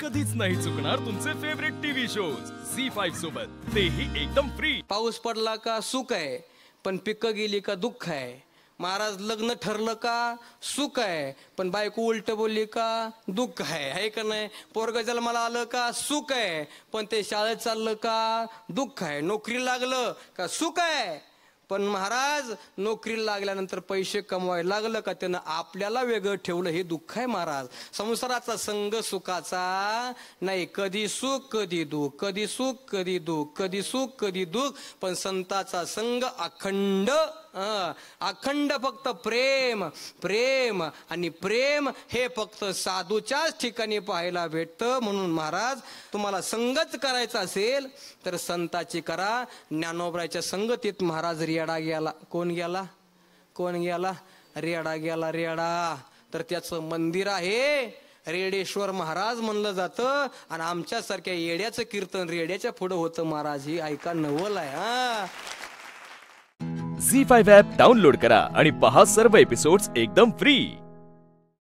कधीच नाही चुकणार तुमचे favourite TV show Zee five सोबत तेही एकदम फ्री पाऊस पडला का सुख आहे पण पिकं गेली का दुःख आहे महाराज लग्न ठरलं का सुख आहे पण बायको उलट बोलली का दुःख आहे आहे का नाही पोरग जन्माला आलं का सुख आहे पण ते शाळेत चाललं का दुःख आहे नोकरी लागलं का सुख आहे पण महाराज नोकरीला लागल्यानंतर पैसे कमवायला लागलं का त्यानं आपल्याला वेगळं ठेवलं हे दुःख आहे महाराज संसाराचा संघ सुखाचा नाही कधी सुख कधी दुःख कधी सुख कधी दुःख कधी सुख कधी दुःख पण संताचा संघ अखंड अखंड फक्त प्रेम प्रेम आणि प्रेम हे फक्त साधूच्याच ठिकाणी पाहायला भेटतं म्हणून महाराज तुम्हाला संगत करायचा असेल तर संताची करा ज्ञानोबराच्या संगतीत महाराज रेडा गेला कोण गेला कोण गेला रेडा गेला रेडा तर त्याचं मंदिर आहे रेडेश्वर महाराज म्हणलं जातं आणि आमच्यासारख्या येड्याचं कीर्तन रेड्याच्या पुढं होतं महाराज ही ऐका नवल आहे हा झी फाईव्ह ॲप डाउनलोड करा आणि पहा सर्व एपिसोड्स एकदम फ्री